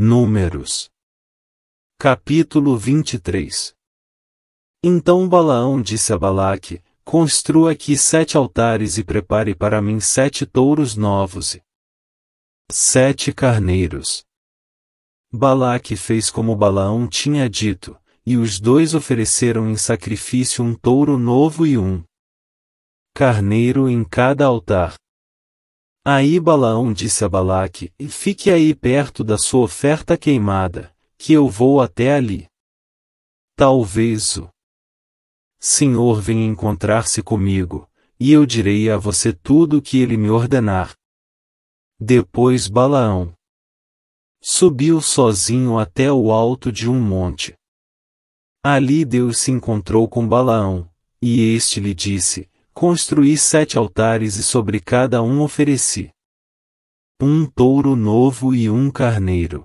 Números. Capítulo 23 Então Balaão disse a Balaque: Construa aqui sete altares e prepare para mim sete touros novos e sete carneiros. Balaque fez como Balaão tinha dito, e os dois ofereceram em sacrifício um touro novo e um carneiro em cada altar. Aí Balaão disse a Balaque: Fique aí perto da sua oferta queimada, que eu vou até ali. Talvez o Senhor venha encontrar-se comigo, e eu direi a você tudo o que ele me ordenar. Depois Balaão subiu sozinho até o alto de um monte. Ali Deus se encontrou com Balaão, e este lhe disse: Construí sete altares e sobre cada um ofereci um touro novo e um carneiro.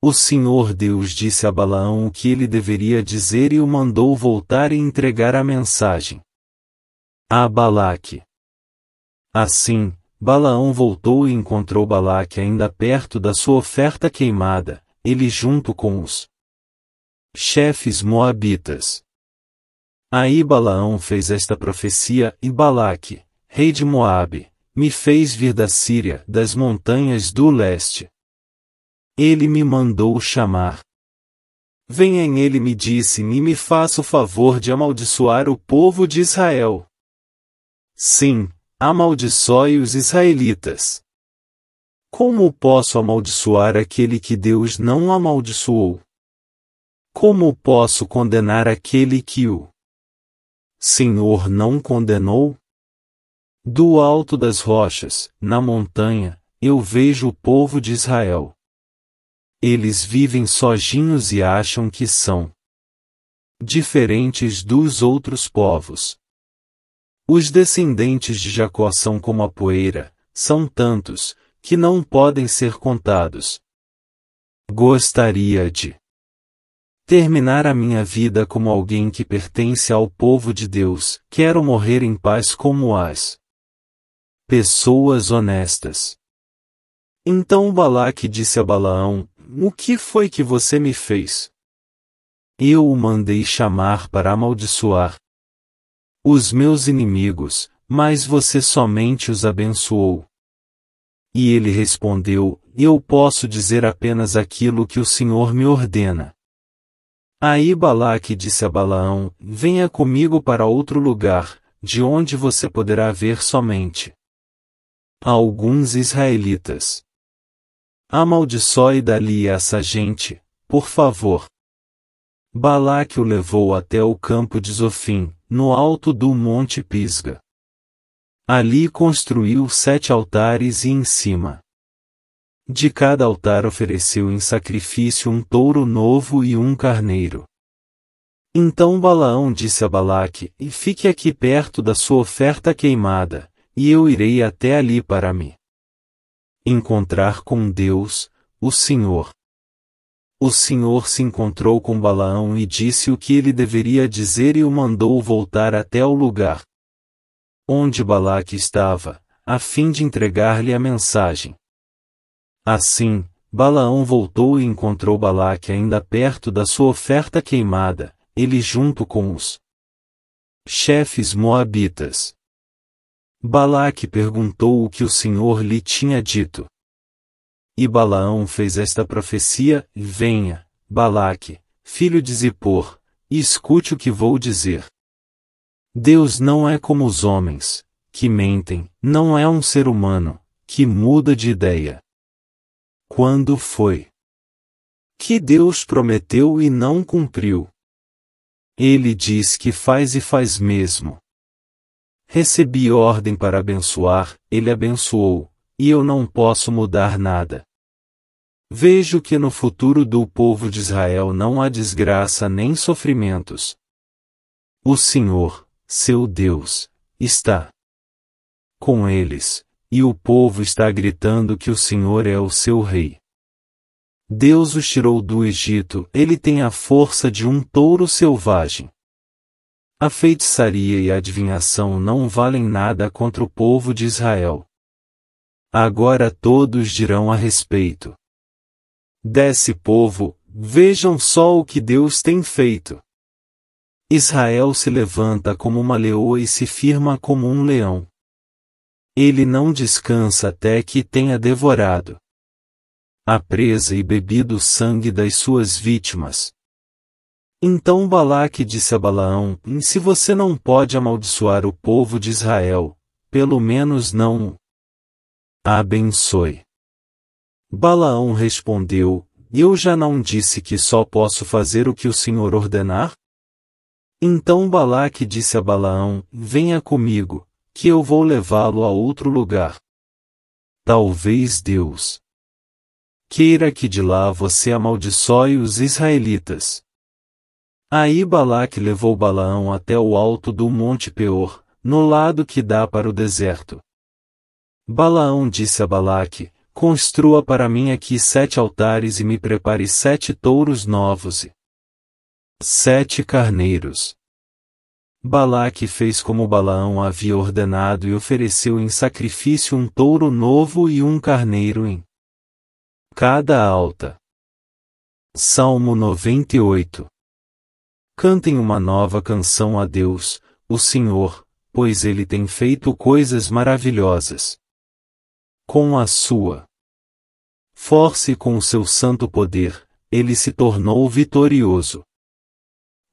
O Senhor Deus disse a Balaão o que ele deveria dizer e o mandou voltar e entregar a mensagem a Balaque. Assim, Balaão voltou e encontrou Balaque ainda perto da sua oferta queimada, ele junto com os chefes moabitas. Aí Balaão fez esta profecia, e Balaque, rei de Moabe, me fez vir da Síria, das montanhas do leste. Ele me mandou chamar. Venha em ele me disse e me faça o favor de amaldiçoar o povo de Israel. Sim, amaldiçoe os israelitas. Como posso amaldiçoar aquele que Deus não amaldiçoou? Como posso condenar aquele que o Senhor não condenou? Do alto das rochas, na montanha, eu vejo o povo de Israel. Eles vivem sozinhos e acham que são diferentes dos outros povos. Os descendentes de Jacó são como a poeira, são tantos, que não podem ser contados. Gostaria de terminar a minha vida como alguém que pertence ao povo de Deus, quero morrer em paz como as pessoas honestas. Então Balaque disse a Balaão: O que foi que você me fez? Eu o mandei chamar para amaldiçoar os meus inimigos, mas você somente os abençoou. E ele respondeu: Eu posso dizer apenas aquilo que o Senhor me ordena. Aí Balaque disse a Balaão: Venha comigo para outro lugar, de onde você poderá ver somente alguns israelitas. Amaldiçoe dali essa gente, por favor. Balaque o levou até o campo de Zofim, no alto do monte Pisga. Ali construiu sete altares e em cima de cada altar ofereceu em sacrifício um touro novo e um carneiro. Então Balaão disse a Balaque: Fique aqui perto da sua oferta queimada, e eu irei até ali para me encontrar com Deus, o Senhor. O Senhor se encontrou com Balaão e disse o que ele deveria dizer e o mandou voltar até o lugar onde Balaque estava, a fim de entregar-lhe a mensagem. Assim, Balaão voltou e encontrou Balaque ainda perto da sua oferta queimada, ele junto com os chefes moabitas. Balaque perguntou o que o Senhor lhe tinha dito. E Balaão fez esta profecia: Venha, Balaque, filho de Zippor, e escute o que vou dizer. Deus não é como os homens, que mentem, não é um ser humano, que muda de ideia. Quando foi? Que Deus prometeu e não cumpriu. Ele diz que faz e faz mesmo. Recebi ordem para abençoar, ele abençoou, e eu não posso mudar nada. Vejo que no futuro do povo de Israel não há desgraça nem sofrimentos. O Senhor, seu Deus, está com eles e o povo está gritando que o Senhor é o seu rei. Deus os tirou do Egito, ele tem a força de um touro selvagem. A feitiçaria e a adivinhação não valem nada contra o povo de Israel. Agora todos dirão a respeito. Desce povo, vejam só o que Deus tem feito. Israel se levanta como uma leoa e se firma como um leão. Ele não descansa até que tenha devorado a presa e bebido o sangue das suas vítimas. Então Balaque disse a Balaão: Se você não pode amaldiçoar o povo de Israel, pelo menos não abençoe. Balaão respondeu: Eu já não disse que só posso fazer o que o Senhor ordenar? Então Balaque disse a Balaão: Venha comigo, que eu vou levá-lo a outro lugar. Talvez Deus queira que de lá você amaldiçoe os israelitas. Aí Balaque levou Balaão até o alto do Monte Peor, no lado que dá para o deserto. Balaão disse a Balaque, Construa para mim aqui sete altares e me prepare sete touros novos e sete carneiros. Balaque fez como Balaão havia ordenado e ofereceu em sacrifício um touro novo e um carneiro em cada alta. Salmo 98 Cantem uma nova canção a Deus, o Senhor, pois ele tem feito coisas maravilhosas. Com a sua força e com o seu santo poder, ele se tornou vitorioso.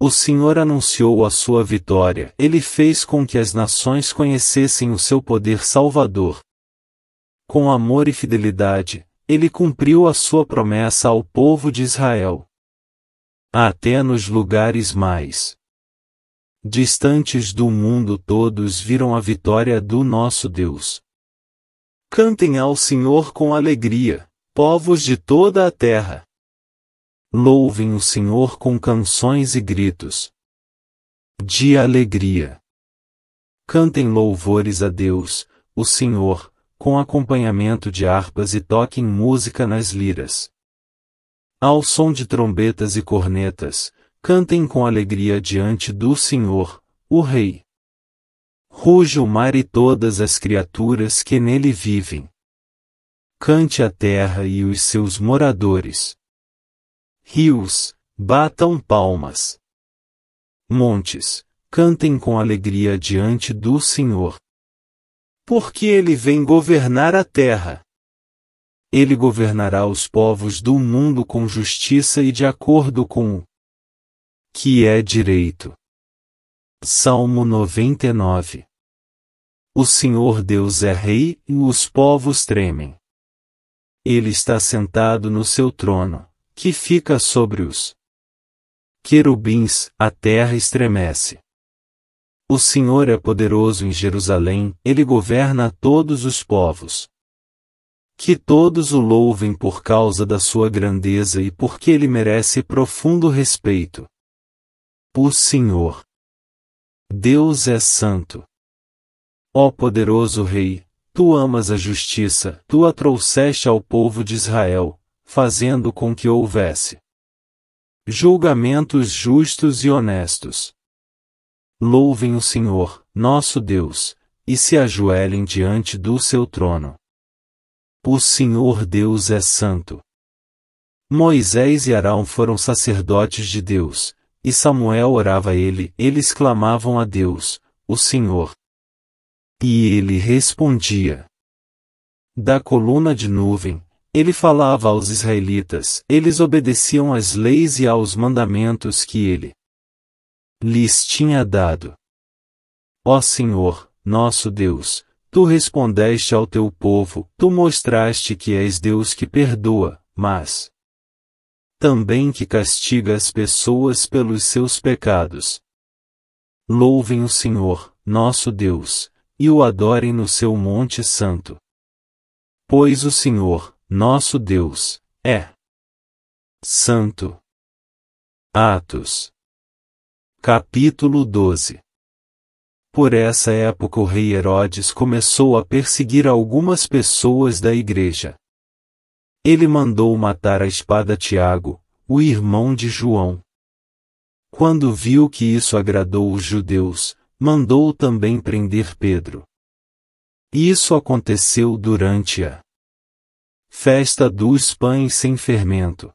O Senhor anunciou a sua vitória. Ele fez com que as nações conhecessem o seu poder salvador. Com amor e fidelidade, ele cumpriu a sua promessa ao povo de Israel. Até nos lugares mais distantes do mundo todos viram a vitória do nosso Deus. Cantem ao Senhor com alegria, povos de toda a terra. Louvem o Senhor com canções e gritos de alegria. Cantem louvores a Deus, o Senhor, com acompanhamento de harpas e toquem música nas liras. Ao som de trombetas e cornetas, cantem com alegria diante do Senhor, o Rei. Ruge o mar e todas as criaturas que nele vivem. Cante a terra e os seus moradores rios, batam palmas. Montes, cantem com alegria diante do Senhor. Porque ele vem governar a terra. Ele governará os povos do mundo com justiça e de acordo com o que é direito. Salmo 99 O Senhor Deus é rei e os povos tremem. Ele está sentado no seu trono que fica sobre os querubins, a terra estremece. O Senhor é poderoso em Jerusalém, ele governa todos os povos. Que todos o louvem por causa da sua grandeza e porque ele merece profundo respeito. O Senhor. Deus é santo. Ó poderoso Rei, tu amas a justiça, tu a trouxeste ao povo de Israel, fazendo com que houvesse julgamentos justos e honestos. Louvem o Senhor, nosso Deus, e se ajoelhem diante do seu trono. O Senhor Deus é santo. Moisés e Arão foram sacerdotes de Deus, e Samuel orava a ele, eles clamavam a Deus, o Senhor. E ele respondia. Da coluna de nuvem, ele falava aos israelitas, eles obedeciam às leis e aos mandamentos que ele lhes tinha dado. Ó Senhor, nosso Deus, tu respondeste ao teu povo, tu mostraste que és Deus que perdoa, mas também que castiga as pessoas pelos seus pecados. Louvem o Senhor, nosso Deus, e o adorem no seu Monte Santo. Pois o Senhor, nosso Deus é Santo. Atos. Capítulo 12 Por essa época o rei Herodes começou a perseguir algumas pessoas da igreja. Ele mandou matar a espada Tiago, o irmão de João. Quando viu que isso agradou os judeus, mandou também prender Pedro. Isso aconteceu durante a Festa dos pães sem fermento.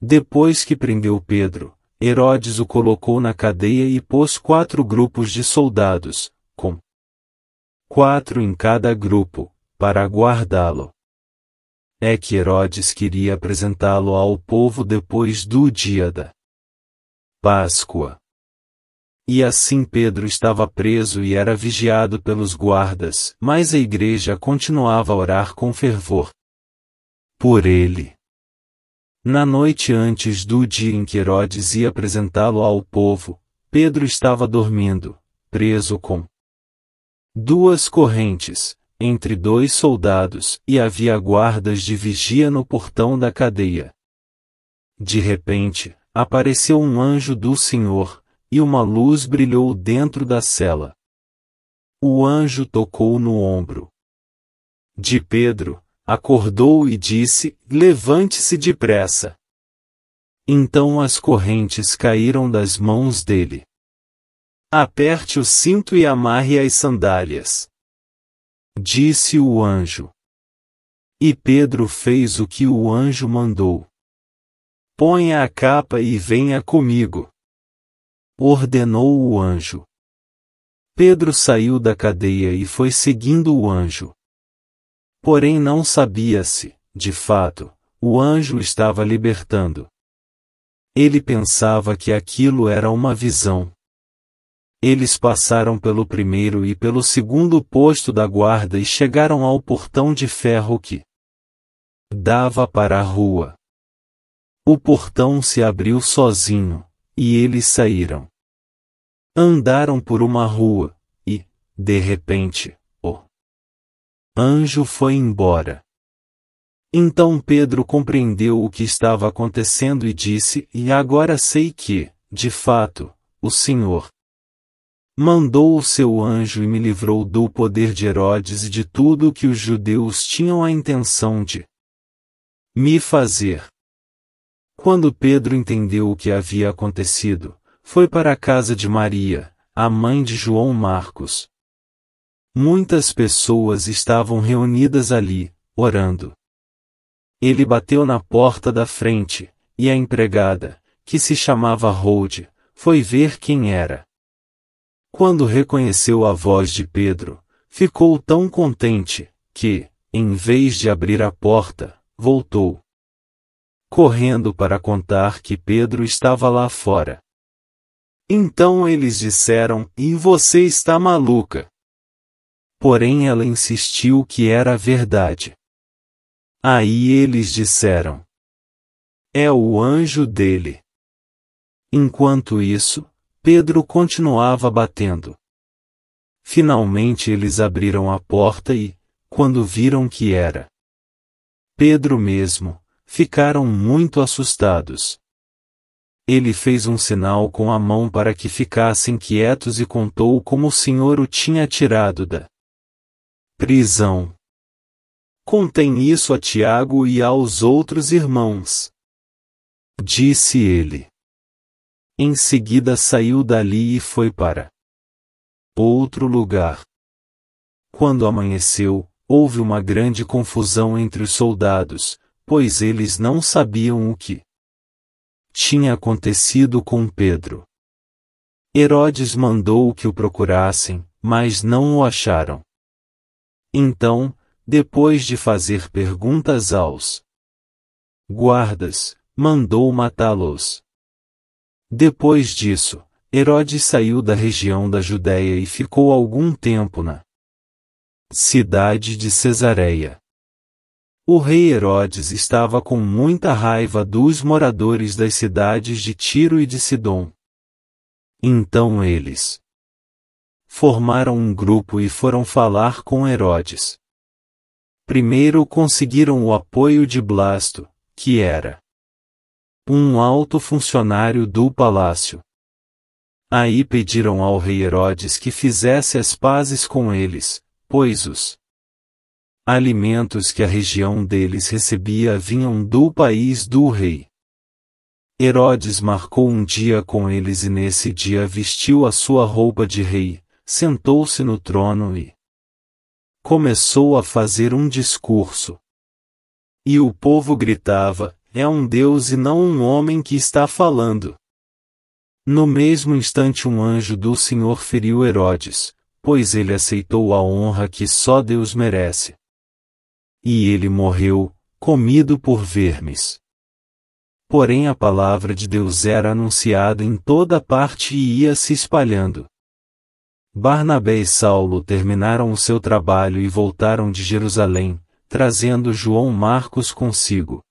Depois que prendeu Pedro, Herodes o colocou na cadeia e pôs quatro grupos de soldados, com quatro em cada grupo, para guardá-lo. É que Herodes queria apresentá-lo ao povo depois do dia da Páscoa. E assim Pedro estava preso e era vigiado pelos guardas, mas a igreja continuava a orar com fervor por ele. Na noite antes do dia em que Herodes ia apresentá-lo ao povo, Pedro estava dormindo, preso com duas correntes, entre dois soldados, e havia guardas de vigia no portão da cadeia. De repente, apareceu um anjo do Senhor, e uma luz brilhou dentro da cela. O anjo tocou no ombro de Pedro, acordou e disse: Levante-se depressa. Então as correntes caíram das mãos dele. Aperte o cinto e amarre as sandálias. Disse o anjo. E Pedro fez o que o anjo mandou. Ponha a capa e venha comigo. Ordenou o anjo. Pedro saiu da cadeia e foi seguindo o anjo. Porém não sabia se, de fato, o anjo estava libertando. Ele pensava que aquilo era uma visão. Eles passaram pelo primeiro e pelo segundo posto da guarda e chegaram ao portão de ferro que dava para a rua. O portão se abriu sozinho, e eles saíram. Andaram por uma rua, e, de repente, anjo foi embora. Então Pedro compreendeu o que estava acontecendo e disse: E agora sei que, de fato, o Senhor mandou o seu anjo e me livrou do poder de Herodes e de tudo o que os judeus tinham a intenção de me fazer. Quando Pedro entendeu o que havia acontecido, foi para a casa de Maria, a mãe de João Marcos, Muitas pessoas estavam reunidas ali, orando. Ele bateu na porta da frente, e a empregada, que se chamava Rode, foi ver quem era. Quando reconheceu a voz de Pedro, ficou tão contente, que, em vez de abrir a porta, voltou. Correndo para contar que Pedro estava lá fora. Então eles disseram: E você está maluca? Porém ela insistiu que era verdade. Aí eles disseram: É o anjo dele. Enquanto isso, Pedro continuava batendo. Finalmente eles abriram a porta e, quando viram que era Pedro mesmo, ficaram muito assustados. Ele fez um sinal com a mão para que ficassem quietos e contou como o Senhor o tinha tirado da prisão. Contém isso a Tiago e aos outros irmãos. Disse ele. Em seguida saiu dali e foi para outro lugar. Quando amanheceu, houve uma grande confusão entre os soldados, pois eles não sabiam o que tinha acontecido com Pedro. Herodes mandou que o procurassem, mas não o acharam. Então, depois de fazer perguntas aos guardas, mandou matá-los. Depois disso, Herodes saiu da região da Judéia e ficou algum tempo na cidade de Cesareia. O rei Herodes estava com muita raiva dos moradores das cidades de Tiro e de Sidom. Então eles formaram um grupo e foram falar com Herodes. Primeiro conseguiram o apoio de Blasto, que era um alto funcionário do palácio. Aí pediram ao rei Herodes que fizesse as pazes com eles, pois os alimentos que a região deles recebia vinham do país do rei. Herodes marcou um dia com eles e nesse dia vestiu a sua roupa de rei, sentou-se no trono e começou a fazer um discurso. E o povo gritava: É um Deus e não um homem que está falando. No mesmo instante, um anjo do Senhor feriu Herodes, pois ele aceitou a honra que só Deus merece. E ele morreu, comido por vermes. Porém, a palavra de Deus era anunciada em toda parte e ia se espalhando. Barnabé e Saulo terminaram o seu trabalho e voltaram de Jerusalém, trazendo João Marcos consigo.